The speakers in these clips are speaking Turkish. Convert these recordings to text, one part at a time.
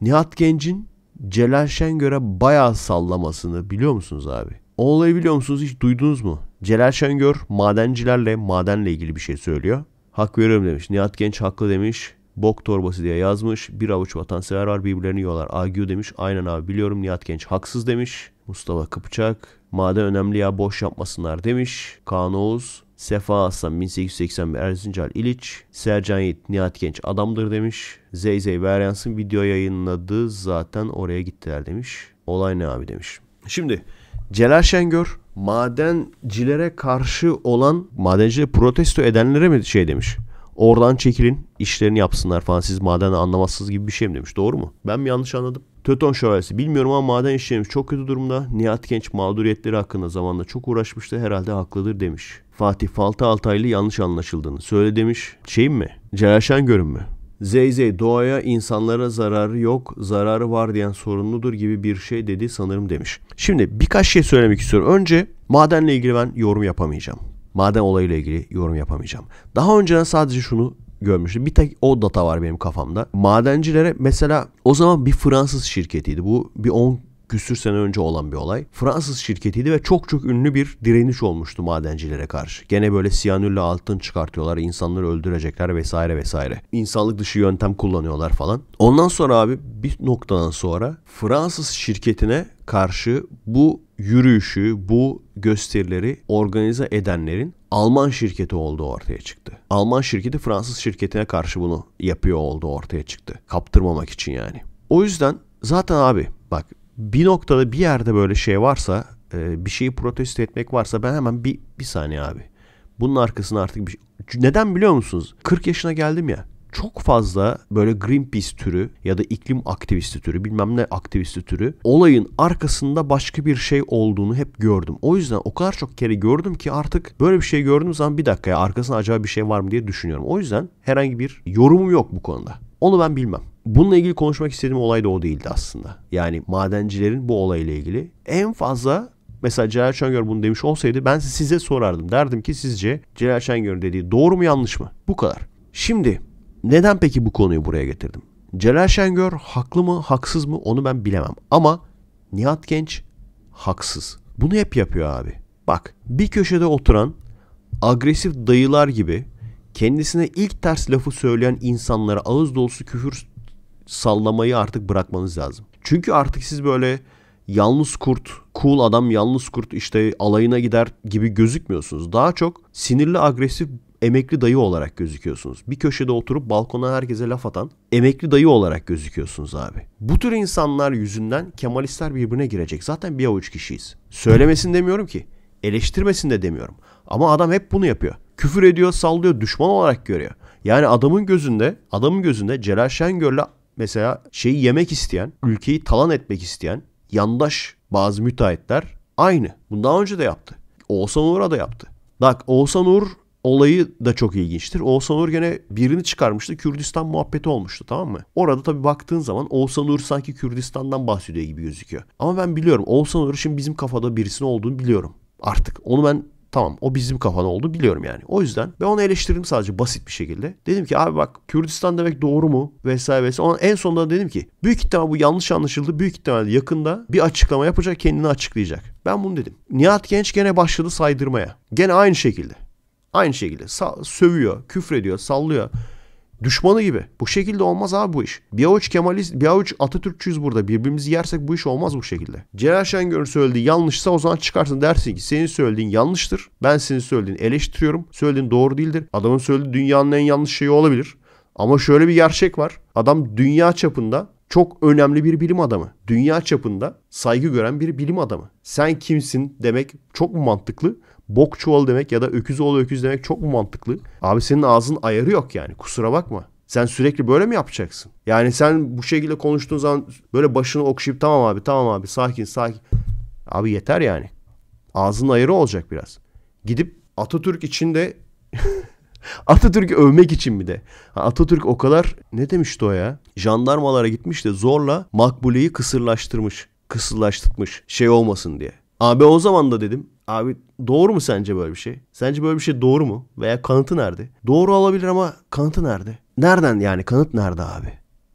Nihat Genc'in Celal Şengör'e bayağı sallamasını biliyor musunuz abi? O olayı biliyor musunuz hiç duydunuz mu? Celal Şengör madencilerle madenle ilgili bir şey söylüyor. Hak veriyorum demiş. Nihat Genç haklı demiş. Bok torbası diye yazmış. Bir avuç vatansever var birbirlerini yiyorlar. Agyu demiş. Aynen abi biliyorum Nihat Genç haksız demiş. Mustafa Kıpçak. Maden önemli ya boş yapmasınlar demiş. Kaan Oğuz. Sefa Aslan 1881 Erzincan İliç. Sercan Yiğit Nihat Genç adamdır demiş. Zeyzey ve Eryans'ın video yayınladı zaten oraya gittiler demiş. Olay ne abi demiş. Şimdi Celal Şengör madencilere karşı olan madencileri protesto edenlere mi şey demiş? Oradan çekilin işlerini yapsınlar falan siz madeni anlamazsınız gibi bir şey mi demiş. Doğru mu? Ben mi yanlış anladım? Töton Şövalyesi bilmiyorum ama maden işçilerimiz çok kötü durumda. Nihat Genç mağduriyetleri hakkında zamanla çok uğraşmıştı herhalde haklıdır demiş. Fatih Falta Altaylı yanlış anlaşıldığını söyle demiş. Şeyim mi? Celal görün mü? Zeyzey doğaya insanlara zararı yok, zararı var diyen sorumludur gibi bir şey dedi sanırım demiş. Şimdi birkaç şey söylemek istiyorum. Önce madenle ilgili ben yorum yapamayacağım. Maden olayıyla ilgili yorum yapamayacağım. Daha önceden sadece şunu görmüştüm. Bir tek o data var benim kafamda. Madencilere mesela o zaman bir Fransız şirketiydi. Bu bir 10 küsür sene önce olan bir olay. Fransız şirketiydi ve çok çok ünlü bir direniş olmuştu madencilere karşı. Gene böyle siyanürle altın çıkartıyorlar, insanları öldürecekler vesaire vesaire. İnsanlık dışı yöntem kullanıyorlar falan. Ondan sonra abi bir noktadan sonra Fransız şirketine karşı bu yürüyüşü, bu gösterileri organize edenlerin Alman şirketi olduğu ortaya çıktı. Alman şirketi Fransız şirketine karşı bunu yapıyor olduğu ortaya çıktı. Kaptırmamak için yani. O yüzden zaten abi bak bir noktada bir yerde böyle şey varsa e, bir şeyi protesto etmek varsa ben hemen bir, bir saniye abi. Bunun arkasına artık bir şey... Neden biliyor musunuz? 40 yaşına geldim ya çok fazla böyle Greenpeace türü ya da iklim aktivisti türü bilmem ne aktivisti türü olayın arkasında başka bir şey olduğunu hep gördüm. O yüzden o kadar çok kere gördüm ki artık böyle bir şey gördüğüm zaman bir dakika ya arkasında acaba bir şey var mı diye düşünüyorum. O yüzden herhangi bir yorumum yok bu konuda. Onu ben bilmem. Bununla ilgili konuşmak istediğim olay da o değildi aslında. Yani madencilerin bu olayla ilgili en fazla mesela Celal Şengör bunu demiş olsaydı ben size sorardım. Derdim ki sizce Celal Şengör dediği doğru mu yanlış mı? Bu kadar. Şimdi neden peki bu konuyu buraya getirdim? Celal Şengör haklı mı haksız mı onu ben bilemem. Ama Nihat Genç haksız. Bunu hep yapıyor abi. Bak bir köşede oturan agresif dayılar gibi kendisine ilk ters lafı söyleyen insanlara ağız dolusu küfür sallamayı artık bırakmanız lazım. Çünkü artık siz böyle yalnız kurt, cool adam yalnız kurt işte alayına gider gibi gözükmüyorsunuz. Daha çok sinirli agresif emekli dayı olarak gözüküyorsunuz. Bir köşede oturup balkona herkese laf atan emekli dayı olarak gözüküyorsunuz abi. Bu tür insanlar yüzünden Kemalistler birbirine girecek. Zaten bir avuç kişiyiz. Söylemesin demiyorum ki. Eleştirmesin de demiyorum. Ama adam hep bunu yapıyor. Küfür ediyor, sallıyor, düşman olarak görüyor. Yani adamın gözünde, adamın gözünde Celal Şengör'le mesela şeyi yemek isteyen, ülkeyi talan etmek isteyen yandaş bazı müteahhitler aynı. Bunu daha önce de yaptı. Oğuzhan Uğur'a da yaptı. Bak Oğuzhan Uğur olayı da çok ilginçtir. Oğuzhan Uğur gene birini çıkarmıştı. Kürdistan muhabbeti olmuştu tamam mı? Orada tabii baktığın zaman Oğuzhan Uğur sanki Kürdistan'dan bahsediyor gibi gözüküyor. Ama ben biliyorum Oğuzhan Uğur şimdi bizim kafada birisinin olduğunu biliyorum artık. Onu ben Tamam o bizim kafada oldu biliyorum yani. O yüzden ben onu eleştirdim sadece basit bir şekilde. Dedim ki abi bak Kürdistan demek doğru mu vesaire vesaire. Ona en sonunda dedim ki büyük ihtimal bu yanlış anlaşıldı. Büyük ihtimal yakında bir açıklama yapacak kendini açıklayacak. Ben bunu dedim. Nihat Genç gene başladı saydırmaya. Gene aynı şekilde. Aynı şekilde sövüyor, küfrediyor, sallıyor. Düşmanı gibi. Bu şekilde olmaz abi bu iş. Bir avuç Kemalist, bir avuç Atatürkçüyüz burada. Birbirimizi yersek bu iş olmaz bu şekilde. Celal Şengör söyledi yanlışsa o zaman çıkarsın dersin ki senin söylediğin yanlıştır. Ben senin söylediğini eleştiriyorum. Söylediğin doğru değildir. Adamın söylediği dünyanın en yanlış şeyi olabilir. Ama şöyle bir gerçek var. Adam dünya çapında çok önemli bir bilim adamı. Dünya çapında saygı gören bir bilim adamı. Sen kimsin demek çok mu mantıklı? Bok çuval demek ya da öküz oğlu öküz demek çok mu mantıklı? Abi senin ağzın ayarı yok yani kusura bakma. Sen sürekli böyle mi yapacaksın? Yani sen bu şekilde konuştuğun zaman böyle başını okşayıp tamam abi tamam abi sakin sakin. Abi yeter yani. Ağzın ayarı olacak biraz. Gidip Atatürk içinde Atatürk'ü övmek için mi de. Atatürk o kadar ne demişti o ya? Jandarmalara gitmiş de zorla makbuleyi kısırlaştırmış. Kısırlaştırmış şey olmasın diye. Abi o zaman da dedim. Abi doğru mu sence böyle bir şey? Sence böyle bir şey doğru mu? Veya kanıtı nerede? Doğru olabilir ama kanıtı nerede? Nereden yani kanıt nerede abi?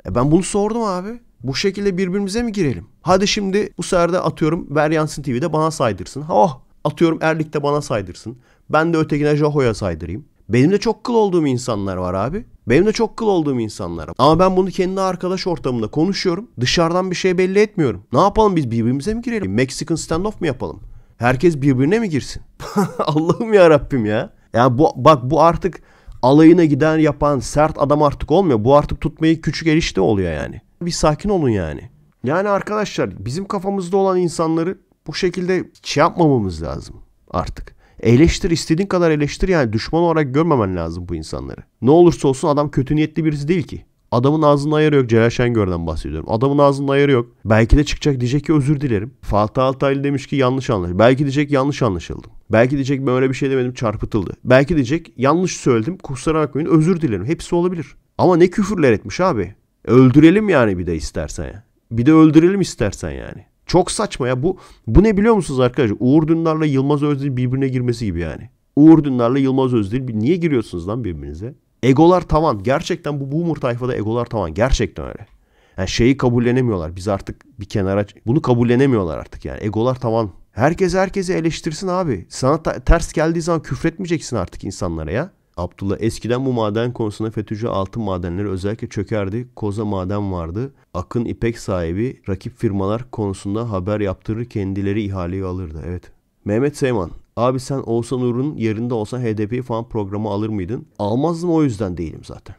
E ben bunu sordum abi. Bu şekilde birbirimize mi girelim? Hadi şimdi bu sefer de atıyorum Veryansın TV'de bana saydırsın. Oh atıyorum Erlik'te bana saydırsın. Ben de ötekine Jaho'ya saydırayım. Benim de çok kıl olduğum insanlar var abi. Benim de çok kıl olduğum insanlar. Ama ben bunu kendi arkadaş ortamında konuşuyorum. Dışarıdan bir şey belli etmiyorum. Ne yapalım biz birbirimize mi girelim? Mexican standoff mu yapalım? Herkes birbirine mi girsin? Allah'ım ya Rabbim ya. Ya bu bak bu artık alayına giden yapan sert adam artık olmuyor. Bu artık tutmayı küçük erişte oluyor yani. Bir sakin olun yani. Yani arkadaşlar bizim kafamızda olan insanları bu şekilde şey yapmamamız lazım artık. Eleştir istediğin kadar eleştir yani düşman olarak görmemen lazım bu insanları. Ne olursa olsun adam kötü niyetli birisi değil ki. Adamın ağzında ayarı yok. Celal Şengör'den bahsediyorum. Adamın ağzında ayarı yok. Belki de çıkacak diyecek ki özür dilerim. Fatih Altaylı demiş ki yanlış anlaşıldı. Belki diyecek yanlış anlaşıldım. Belki diyecek ben öyle bir şey demedim çarpıtıldı. Belki diyecek yanlış söyledim kusura bakmayın özür dilerim. Hepsi olabilir. Ama ne küfürler etmiş abi. Öldürelim yani bir de istersen ya. Bir de öldürelim istersen yani. Çok saçma ya bu. Bu ne biliyor musunuz arkadaşlar? Uğur Dündar'la Yılmaz Özdil birbirine girmesi gibi yani. Uğur Dündar'la Yılmaz Özdil niye giriyorsunuz lan birbirinize? Egolar tavan. Gerçekten bu boomer tayfada egolar tavan. Gerçekten öyle. Yani şeyi kabullenemiyorlar. Biz artık bir kenara bunu kabullenemiyorlar artık yani. Egolar tavan. Herkes herkesi eleştirsin abi. Sana ta- ters geldiği zaman küfretmeyeceksin artık insanlara ya. Abdullah eskiden bu maden konusunda FETÖ'cü altın madenleri özellikle çökerdi. Koza maden vardı. Akın İpek sahibi rakip firmalar konusunda haber yaptırır kendileri ihaleyi alırdı. Evet. Mehmet Seyman. Abi sen Oğuzhan Uğur'un yerinde olsan HDP falan programı alır mıydın? Almazdım o yüzden değilim zaten.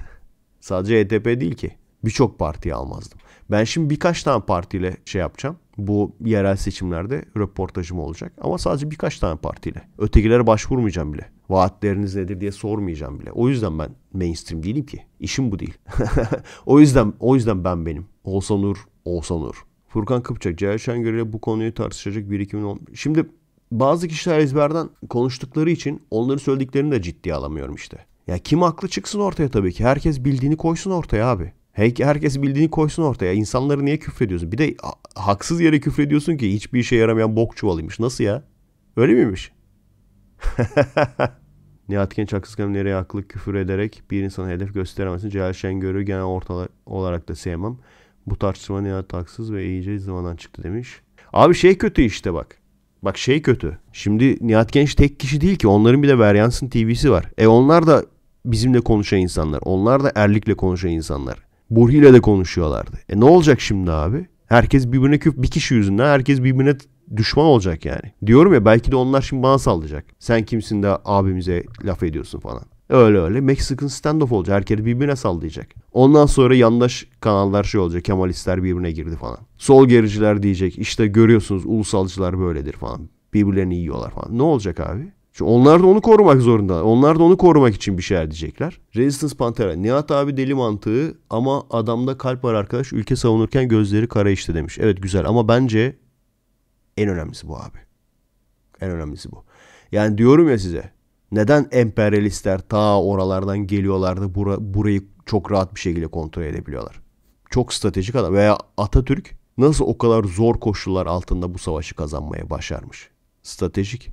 Sadece HDP değil ki. Birçok partiyi almazdım. Ben şimdi birkaç tane partiyle şey yapacağım bu yerel seçimlerde röportajım olacak. Ama sadece birkaç tane partiyle. Ötekilere başvurmayacağım bile. Vaatleriniz nedir diye sormayacağım bile. O yüzden ben mainstream değilim ki. İşim bu değil. o yüzden o yüzden ben benim. Oğuzhan Uğur, Oğuzhan Uğur, Furkan Kıpçak, Ceyhan Şengör ile bu konuyu tartışacak birikimin olmuş. Şimdi bazı kişiler ezberden konuştukları için onların söylediklerini de ciddiye alamıyorum işte. Ya kim haklı çıksın ortaya tabii ki. Herkes bildiğini koysun ortaya abi herkes bildiğini koysun ortaya. İnsanları niye küfrediyorsun? Bir de haksız yere küfrediyorsun ki hiçbir işe yaramayan bok çuvalıymış. Nasıl ya? Öyle miymiş? Nihat Genç haksız nereye haklı küfür ederek bir insana hedef gösteremezsin. Celal Şengör'ü genel ortala olarak da sevmem. Bu tartışma Nihat haksız ve iyice zıvadan çıktı demiş. Abi şey kötü işte bak. Bak şey kötü. Şimdi Nihat Genç tek kişi değil ki. Onların bir de Varyans'ın TV'si var. E onlar da bizimle konuşan insanlar. Onlar da Erlik'le konuşan insanlar. Burhi ile de konuşuyorlardı. E ne olacak şimdi abi? Herkes birbirine küf bir kişi yüzünden herkes birbirine düşman olacak yani. Diyorum ya belki de onlar şimdi bana saldıracak. Sen kimsin de abimize laf ediyorsun falan. Öyle öyle Mexican standoff olacak. Herkes birbirine sallayacak. Ondan sonra yandaş kanallar şey olacak. Kemalistler birbirine girdi falan. Sol gericiler diyecek. İşte görüyorsunuz ulusalcılar böyledir falan. Birbirlerini yiyorlar falan. Ne olacak abi? Şimdi onlar da onu korumak zorunda. Onlar da onu korumak için bir şeyler diyecekler. Resistance Pantera. Nihat abi deli mantığı ama adamda kalp var arkadaş. Ülke savunurken gözleri kara işte demiş. Evet güzel ama bence en önemlisi bu abi. En önemlisi bu. Yani diyorum ya size. Neden emperyalistler ta oralardan geliyorlardı bura, burayı çok rahat bir şekilde kontrol edebiliyorlar? Çok stratejik adam. Veya Atatürk nasıl o kadar zor koşullar altında bu savaşı kazanmaya başarmış? Stratejik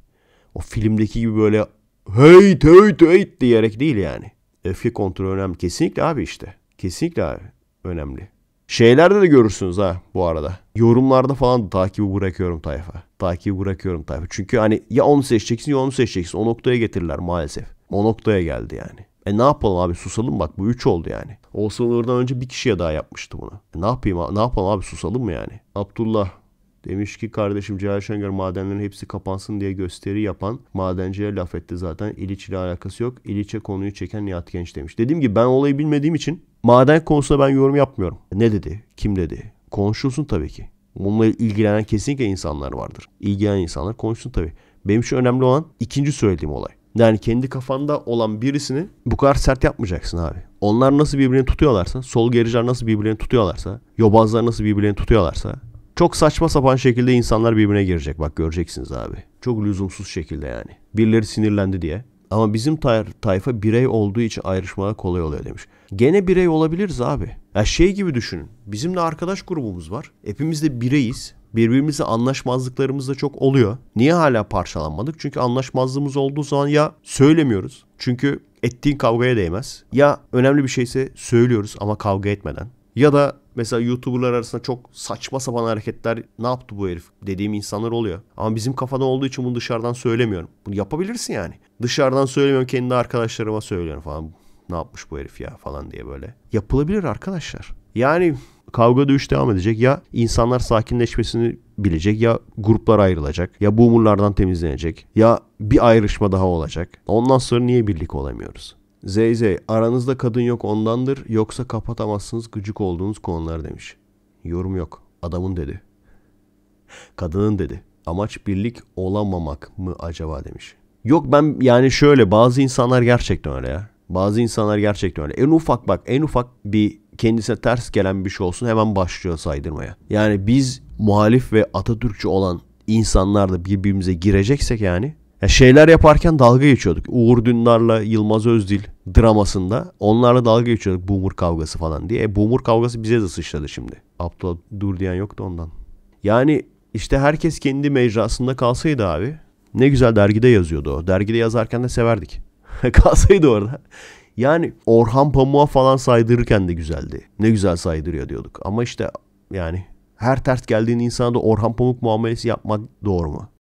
o filmdeki gibi böyle hey hey hey diyerek değil yani. Öfke kontrolü önemli. Kesinlikle abi işte. Kesinlikle abi. Önemli. Şeylerde de görürsünüz ha bu arada. Yorumlarda falan da takibi bırakıyorum tayfa. Takibi bırakıyorum tayfa. Çünkü hani ya onu seçeceksin ya onu seçeceksin. O noktaya getirirler maalesef. O noktaya geldi yani. E ne yapalım abi susalım bak bu 3 oldu yani. Oğuzhan Uğur'dan önce bir kişiye daha yapmıştı bunu. E ne yapayım ne yapalım abi susalım mı yani? Abdullah Demiş ki kardeşim Celal Şengör madenlerin hepsi kapansın diye gösteri yapan madenciye laf etti zaten. İliç ile alakası yok. İliç'e konuyu çeken Nihat Genç demiş. Dediğim gibi ben olayı bilmediğim için maden konusunda ben yorum yapmıyorum. Ne dedi? Kim dedi? Konuşulsun tabii ki. Bununla ilgilenen kesinlikle insanlar vardır. İlgilenen insanlar konuşsun tabii. Benim için önemli olan ikinci söylediğim olay. Yani kendi kafanda olan birisini bu kadar sert yapmayacaksın abi. Onlar nasıl birbirini tutuyorlarsa, sol gericiler nasıl birbirini tutuyorlarsa, yobazlar nasıl birbirini tutuyorlarsa çok saçma sapan şekilde insanlar birbirine girecek bak göreceksiniz abi. Çok lüzumsuz şekilde yani. Birileri sinirlendi diye. Ama bizim tay tayfa birey olduğu için ayrışmaya kolay oluyor demiş. Gene birey olabiliriz abi. Ya şey gibi düşünün. Bizim de arkadaş grubumuz var. Hepimiz de bireyiz. Birbirimizle anlaşmazlıklarımız da çok oluyor. Niye hala parçalanmadık? Çünkü anlaşmazlığımız olduğu zaman ya söylemiyoruz. Çünkü ettiğin kavgaya değmez. Ya önemli bir şeyse söylüyoruz ama kavga etmeden. Ya da Mesela YouTuber'lar arasında çok saçma sapan hareketler ne yaptı bu herif dediğim insanlar oluyor. Ama bizim kafadan olduğu için bunu dışarıdan söylemiyorum. Bunu yapabilirsin yani. Dışarıdan söylemiyorum kendi arkadaşlarıma söylüyorum falan. Ne yapmış bu herif ya falan diye böyle. Yapılabilir arkadaşlar. Yani kavga dövüş devam edecek. Ya insanlar sakinleşmesini bilecek ya gruplar ayrılacak ya bu umurlardan temizlenecek ya bir ayrışma daha olacak. Ondan sonra niye birlik olamıyoruz? Zey Zey, aranızda kadın yok ondandır yoksa kapatamazsınız gıcık olduğunuz konular demiş. Yorum yok. Adamın dedi. Kadının dedi. Amaç birlik olamamak mı acaba demiş. Yok ben yani şöyle bazı insanlar gerçekten öyle ya. Bazı insanlar gerçekten öyle. En ufak bak en ufak bir kendisine ters gelen bir şey olsun hemen başlıyor saydırmaya. Yani biz muhalif ve Atatürkçü olan insanlar da birbirimize gireceksek yani. Ya şeyler yaparken dalga geçiyorduk. Uğur Dündar'la Yılmaz Özdil dramasında onlarla dalga geçiyorduk boomer kavgası falan diye. E, boomer kavgası bize de sıçradı şimdi. Abdullah dur diyen yoktu ondan. Yani işte herkes kendi mecrasında kalsaydı abi ne güzel dergide yazıyordu o. Dergide yazarken de severdik. kalsaydı orada. Yani Orhan Pamuk'a falan saydırırken de güzeldi. Ne güzel saydırıyor diyorduk. Ama işte yani her ters geldiğin insana da Orhan Pamuk muamelesi yapmak doğru mu?